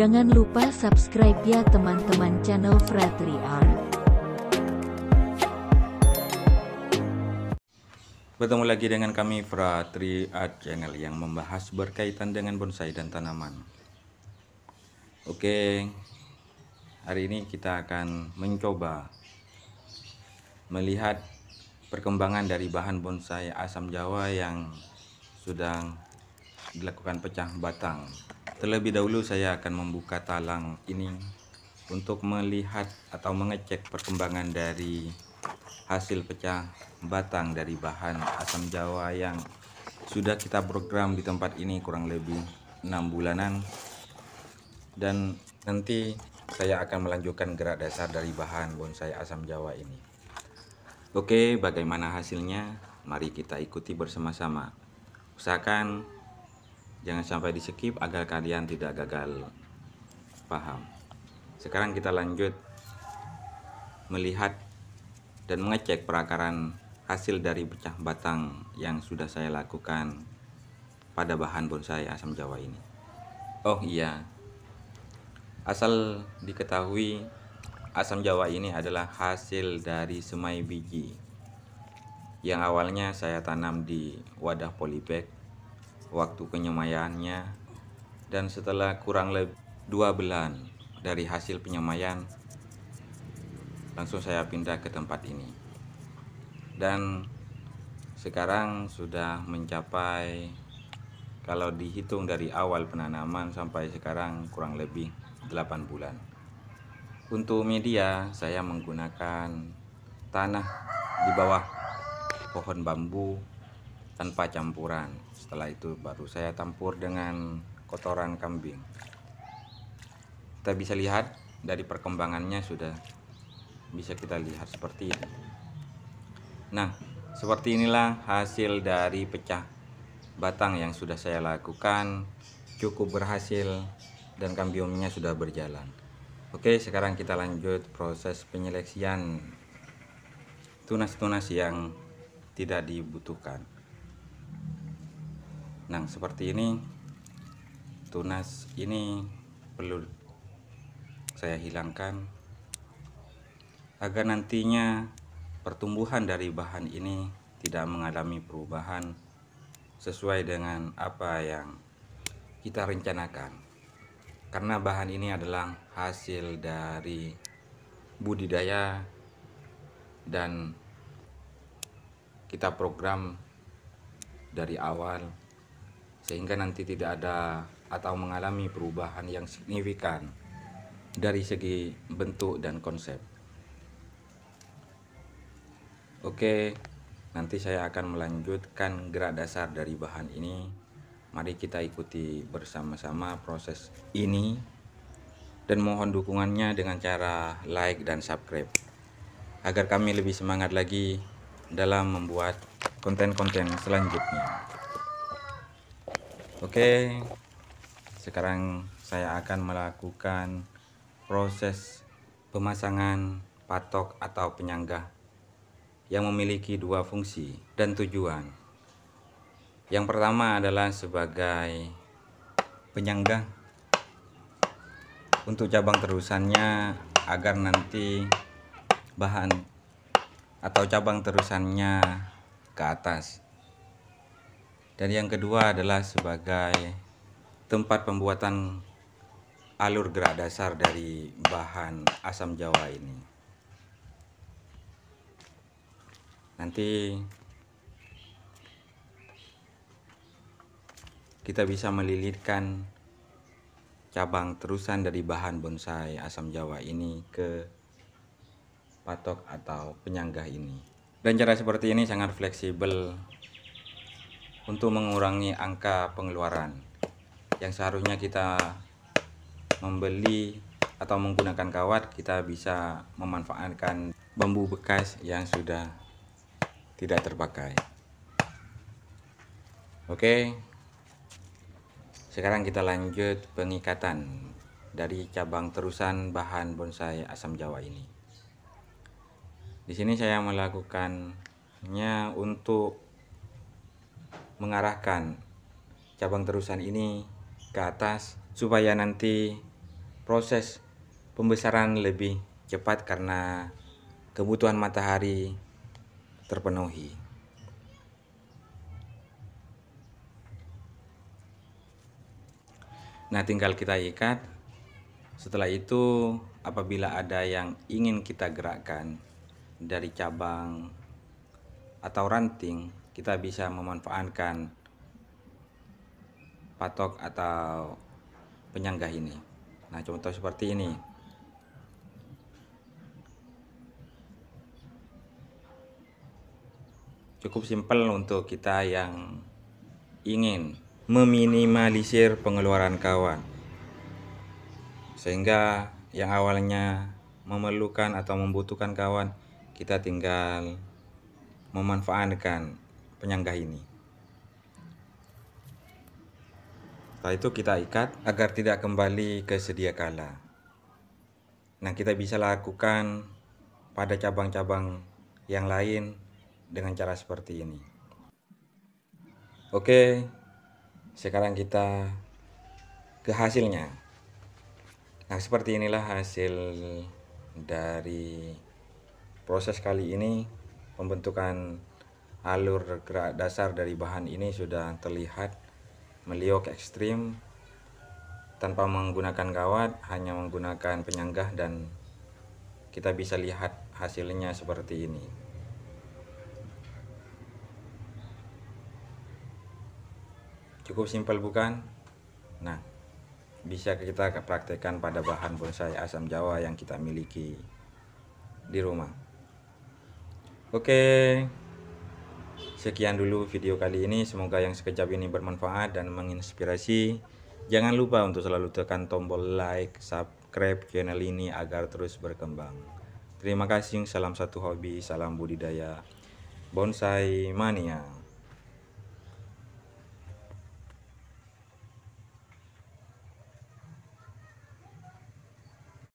Jangan lupa subscribe ya teman-teman channel Fratri Art. Bertemu lagi dengan kami Fratri Art Channel yang membahas berkaitan dengan bonsai dan tanaman. Oke, hari ini kita akan mencoba melihat perkembangan dari bahan bonsai asam jawa yang sudah dilakukan pecah batang Terlebih dahulu saya akan membuka talang ini untuk melihat atau mengecek perkembangan dari hasil pecah batang dari bahan asam jawa yang sudah kita program di tempat ini kurang lebih enam bulanan dan nanti saya akan melanjutkan gerak dasar dari bahan bonsai asam jawa ini oke bagaimana hasilnya mari kita ikuti bersama-sama usahakan Jangan sampai di skip agar kalian tidak gagal paham. Sekarang kita lanjut melihat dan mengecek perakaran hasil dari pecah batang yang sudah saya lakukan pada bahan bonsai asam jawa ini. Oh iya, asal diketahui asam jawa ini adalah hasil dari semai biji yang awalnya saya tanam di wadah polybag waktu penyemaiannya dan setelah kurang lebih dua bulan dari hasil penyemayan langsung saya pindah ke tempat ini dan sekarang sudah mencapai kalau dihitung dari awal penanaman sampai sekarang kurang lebih 8 bulan untuk media saya menggunakan tanah di bawah pohon bambu tanpa campuran setelah itu baru saya campur dengan kotoran kambing kita bisa lihat dari perkembangannya sudah bisa kita lihat seperti ini nah seperti inilah hasil dari pecah batang yang sudah saya lakukan cukup berhasil dan kambiumnya sudah berjalan Oke sekarang kita lanjut proses penyeleksian tunas-tunas yang tidak dibutuhkan nah seperti ini tunas ini perlu saya hilangkan agar nantinya pertumbuhan dari bahan ini tidak mengalami perubahan sesuai dengan apa yang kita rencanakan karena bahan ini adalah hasil dari budidaya dan kita program dari awal sehingga nanti tidak ada atau mengalami perubahan yang signifikan dari segi bentuk dan konsep. Oke, nanti saya akan melanjutkan gerak dasar dari bahan ini. Mari kita ikuti bersama-sama proses ini dan mohon dukungannya dengan cara like dan subscribe agar kami lebih semangat lagi dalam membuat konten-konten selanjutnya. Oke, sekarang saya akan melakukan proses pemasangan patok atau penyangga yang memiliki dua fungsi dan tujuan. Yang pertama adalah sebagai penyangga untuk cabang terusannya agar nanti bahan atau cabang terusannya ke atas dan yang kedua adalah sebagai tempat pembuatan alur gerak dasar dari bahan asam jawa ini nanti kita bisa melilitkan cabang terusan dari bahan bonsai asam jawa ini ke patok atau penyangga ini dan cara seperti ini sangat fleksibel untuk mengurangi angka pengeluaran yang seharusnya kita membeli atau menggunakan kawat kita bisa memanfaatkan bambu bekas yang sudah tidak terpakai oke sekarang kita lanjut pengikatan dari cabang terusan bahan bonsai asam jawa ini di sini saya melakukannya untuk mengarahkan cabang terusan ini ke atas supaya nanti proses pembesaran lebih cepat karena kebutuhan matahari terpenuhi. Nah, tinggal kita ikat. Setelah itu, apabila ada yang ingin kita gerakkan dari cabang atau ranting kita bisa memanfaatkan patok atau penyangga ini nah contoh seperti ini cukup simpel untuk kita yang ingin meminimalisir pengeluaran kawan sehingga yang awalnya memerlukan atau membutuhkan kawan kita tinggal memanfaatkan penyangga ini. Setelah itu kita ikat agar tidak kembali ke sedia kala. Nah, kita bisa lakukan pada cabang-cabang yang lain dengan cara seperti ini. Oke, sekarang kita ke hasilnya. Nah, seperti inilah hasil dari proses kali ini pembentukan alur gerak dasar dari bahan ini sudah terlihat meliuk ekstrim tanpa menggunakan kawat hanya menggunakan penyanggah dan kita bisa lihat hasilnya seperti ini cukup simpel bukan nah bisa kita praktekkan pada bahan bonsai asam jawa yang kita miliki di rumah oke okay. Sekian dulu video kali ini, semoga yang sekejap ini bermanfaat dan menginspirasi. Jangan lupa untuk selalu tekan tombol like, subscribe channel ini agar terus berkembang. Terima kasih, salam satu hobi, salam budidaya, bonsai mania.